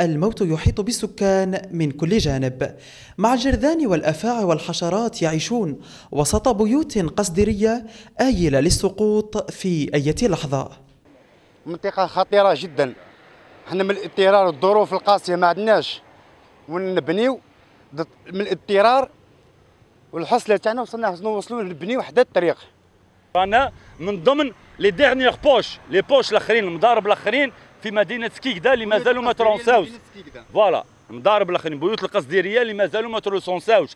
الموت يحيط بالسكان من كل جانب مع الجرذان والأفاع والحشرات يعيشون وسط بيوت قصدرية آيلة للسقوط في أي لحظة منطقة خطيرة جدا احنا من الاضطرار الظروف القاسية ما عندناش ونبنيو من الاضطرار والحصلة تاعنا وصلنا نوصلوا نبنيو حدا الطريق أنا من ضمن لي ديرنيغ بوش لي بوش الاخرين المضارب الاخرين في مدينه سكيكدا اللي مازالوا ما ترونساوش فوالا المضارب الاخرين بيوت القصديريه اللي مازالوا ما ترونساوش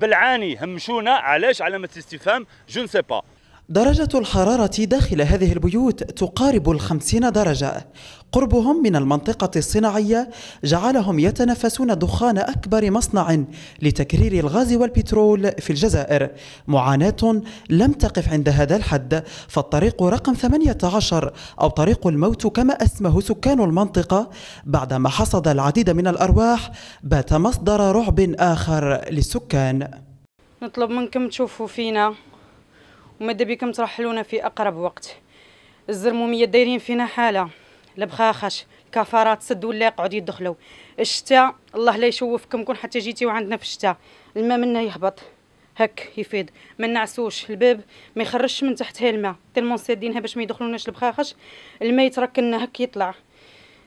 بالعاني همشونا علاش علامه استفهام جو نسي با درجة الحرارة داخل هذه البيوت تقارب الخمسين درجة قربهم من المنطقة الصناعية جعلهم يتنفسون دخان أكبر مصنع لتكرير الغاز والبترول في الجزائر معاناة لم تقف عند هذا الحد فالطريق رقم 18 أو طريق الموت كما أسمه سكان المنطقة بعدما حصد العديد من الأرواح بات مصدر رعب آخر للسكان نطلب منكم تشوفوا فينا وماذا بكم ترحلونا في اقرب وقت الزرموميه دايرين فينا حاله البخاخش الكفارات سدوا اللي يقعد يدخلوا الشتاء الله لا يشوفكم كون حتى جيتيو عندنا في الشتاء الماء منا يهبط هك يفيد ما نعسوش الباب ما يخرجش من تحتها هالماء تلمون سادينها باش ما يدخلوناش البخاخش الماء يتركن هك يطلع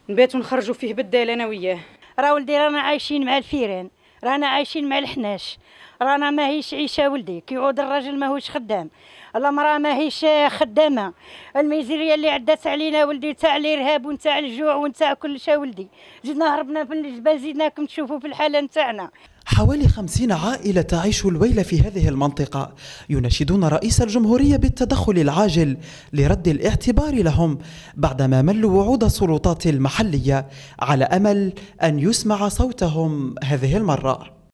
نباتو نخرجوا فيه بدال انا وياه راه ولدي رانا عايشين مع الفيران رانا عايشين مع الحناش رانا ماهيش عيشه ولدي كيعود الراجل ماهوش خدام المراه ماهيش خدامه الميزيريه اللي عدات علينا ولدي تاع الارهاب ونتاع الجوع ونتاع كل شيء ولدي زدنا هربنا من الجبال زدناكم تشوفوا في الحاله نتاعنا حوالي خمسين عائلة تعيش الويل في هذه المنطقة يناشدون رئيس الجمهورية بالتدخل العاجل لرد الاعتبار لهم بعدما ملوا وعود السلطات المحلية على أمل أن يسمع صوتهم هذه المرة